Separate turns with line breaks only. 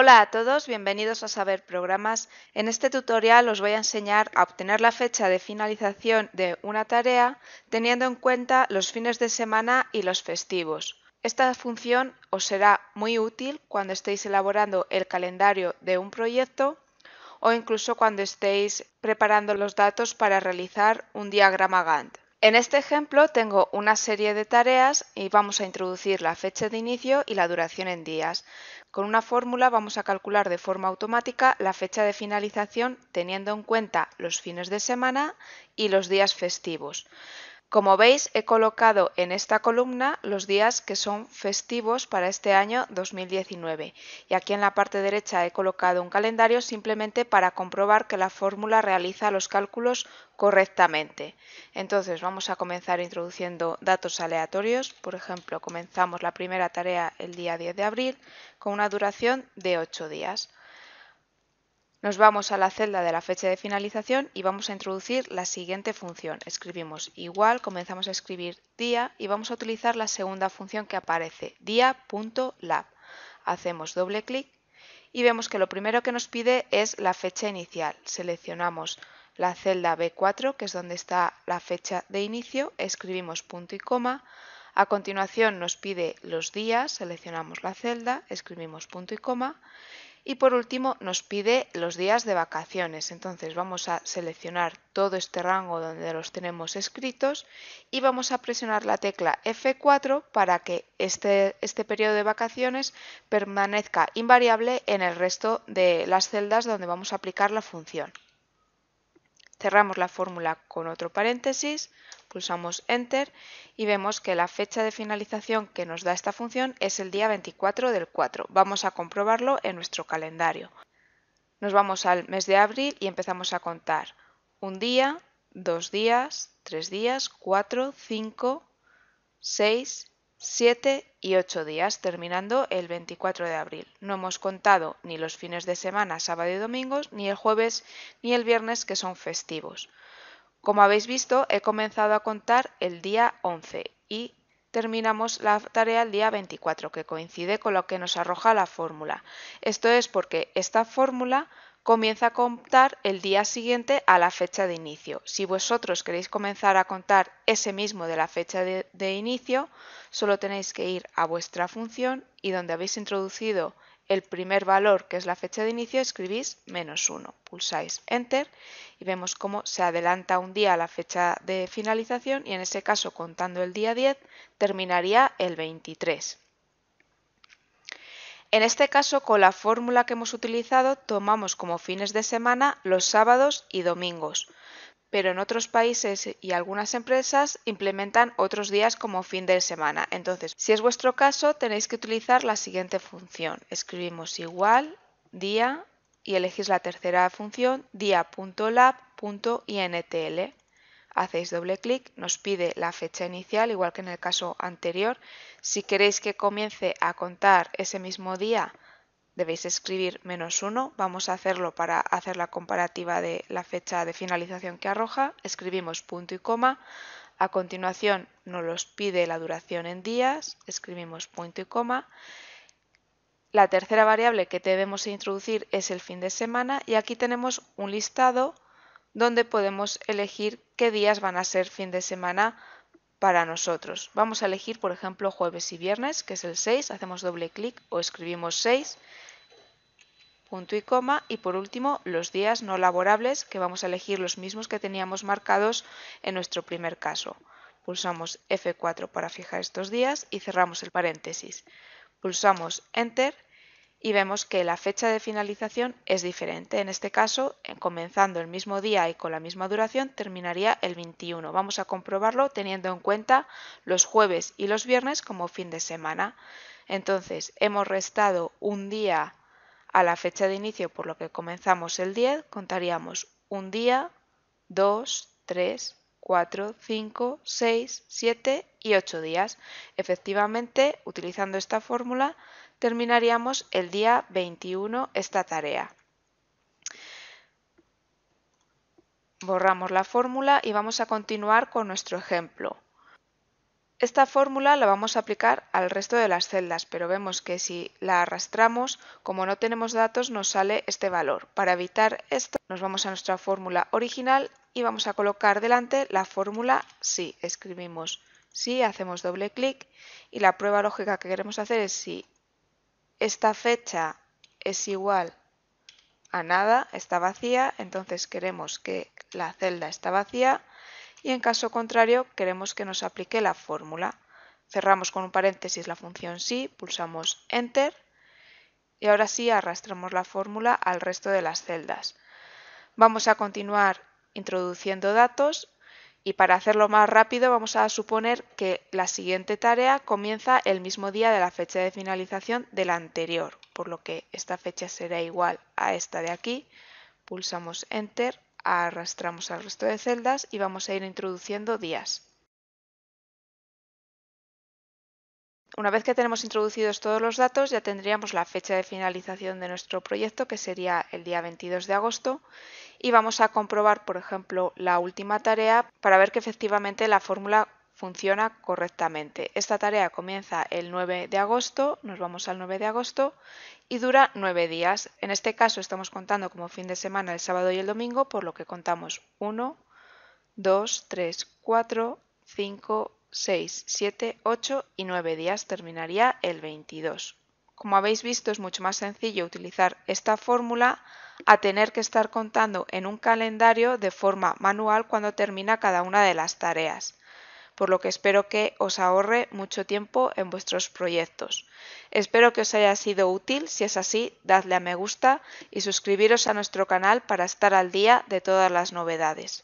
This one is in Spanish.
Hola a todos, bienvenidos a Saber Programas. En este tutorial os voy a enseñar a obtener la fecha de finalización de una tarea teniendo en cuenta los fines de semana y los festivos. Esta función os será muy útil cuando estéis elaborando el calendario de un proyecto o incluso cuando estéis preparando los datos para realizar un diagrama Gantt. En este ejemplo tengo una serie de tareas y vamos a introducir la fecha de inicio y la duración en días. Con una fórmula vamos a calcular de forma automática la fecha de finalización teniendo en cuenta los fines de semana y los días festivos. Como veis, he colocado en esta columna los días que son festivos para este año 2019 y aquí en la parte derecha he colocado un calendario simplemente para comprobar que la fórmula realiza los cálculos correctamente. Entonces vamos a comenzar introduciendo datos aleatorios. Por ejemplo, comenzamos la primera tarea el día 10 de abril con una duración de 8 días. Nos vamos a la celda de la fecha de finalización y vamos a introducir la siguiente función. Escribimos igual, comenzamos a escribir día y vamos a utilizar la segunda función que aparece, día.lab. Hacemos doble clic y vemos que lo primero que nos pide es la fecha inicial. Seleccionamos la celda B4, que es donde está la fecha de inicio, escribimos punto y coma. A continuación nos pide los días, seleccionamos la celda, escribimos punto y coma y por último nos pide los días de vacaciones. Entonces vamos a seleccionar todo este rango donde los tenemos escritos y vamos a presionar la tecla F4 para que este, este periodo de vacaciones permanezca invariable en el resto de las celdas donde vamos a aplicar la función. Cerramos la fórmula con otro paréntesis, pulsamos Enter y vemos que la fecha de finalización que nos da esta función es el día 24 del 4. Vamos a comprobarlo en nuestro calendario. Nos vamos al mes de abril y empezamos a contar un día, dos días, tres días, cuatro, cinco, seis, 7 y 8 días, terminando el 24 de abril. No hemos contado ni los fines de semana, sábado y domingos, ni el jueves ni el viernes, que son festivos. Como habéis visto, he comenzado a contar el día 11 y terminamos la tarea el día 24, que coincide con lo que nos arroja la fórmula. Esto es porque esta fórmula comienza a contar el día siguiente a la fecha de inicio. Si vosotros queréis comenzar a contar ese mismo de la fecha de, inicio, solo tenéis que ir a vuestra función y donde habéis introducido el primer valor, que es la fecha de inicio, escribís menos 1, pulsáis Enter y vemos cómo se adelanta un día a la fecha de finalización y en ese caso, contando el día 10, terminaría el 23. En este caso, con la fórmula que hemos utilizado, tomamos como fines de semana los sábados y domingos, pero en otros países y algunas empresas implementan otros días como fin de semana. Entonces, si es vuestro caso, tenéis que utilizar la siguiente función. Escribimos igual, día y elegís la tercera función, día.lab.intl hacéis doble clic, nos pide la fecha inicial, igual que en el caso anterior. Si queréis que comience a contar ese mismo día, debéis escribir menos uno. Vamos a hacerlo para hacer la comparativa de la fecha de finalización que arroja. Escribimos punto y coma. A continuación nos los pide la duración en días, escribimos punto y coma. La tercera variable que debemos introducir es el fin de semana y aquí tenemos un listado donde podemos elegir qué días van a ser fin de semana para nosotros. Vamos a elegir, por ejemplo, jueves y viernes, que es el 6, hacemos doble clic o escribimos 6, punto y coma, y por último, los días no laborables, que vamos a elegir los mismos que teníamos marcados en nuestro primer caso. Pulsamos F4 para fijar estos días y cerramos el paréntesis. Pulsamos Enter y vemos que la fecha de finalización es diferente. En este caso, comenzando el mismo día y con la misma duración, terminaría el 21. Vamos a comprobarlo teniendo en cuenta los jueves y los viernes como fin de semana. Entonces, hemos restado un día a la fecha de inicio por lo que comenzamos el 10, contaríamos un día, dos tres cuatro cinco seis siete y ocho días. Efectivamente, utilizando esta fórmula, terminaríamos el día 21 esta tarea. Borramos la fórmula y vamos a continuar con nuestro ejemplo. Esta fórmula la vamos a aplicar al resto de las celdas, pero vemos que si la arrastramos, como no tenemos datos, nos sale este valor. Para evitar esto, nos vamos a nuestra fórmula original y vamos a colocar delante la fórmula si. Escribimos si, hacemos doble clic y la prueba lógica que queremos hacer es si esta fecha es igual a nada, está vacía, entonces queremos que la celda está vacía y en caso contrario queremos que nos aplique la fórmula. Cerramos con un paréntesis la función sí, pulsamos Enter y ahora sí arrastramos la fórmula al resto de las celdas. Vamos a continuar introduciendo datos y para hacerlo más rápido vamos a suponer que la siguiente tarea comienza el mismo día de la fecha de finalización de la anterior, por lo que esta fecha será igual a esta de aquí. Pulsamos Enter, arrastramos al resto de celdas y vamos a ir introduciendo días. Una vez que tenemos introducidos todos los datos, ya tendríamos la fecha de finalización de nuestro proyecto, que sería el día 22 de agosto, y vamos a comprobar, por ejemplo, la última tarea para ver que efectivamente la fórmula funciona correctamente. Esta tarea comienza el 9 de agosto, nos vamos al 9 de agosto y dura 9 días. En este caso estamos contando como fin de semana el sábado y el domingo, por lo que contamos 1, 2, 3, 4, 5, 6, 7, 8 y 9 días. Terminaría el 22. Como habéis visto, es mucho más sencillo utilizar esta fórmula a tener que estar contando en un calendario de forma manual cuando termina cada una de las tareas, por lo que espero que os ahorre mucho tiempo en vuestros proyectos. Espero que os haya sido útil, si es así, dadle a me gusta y suscribiros a nuestro canal para estar al día de todas las novedades.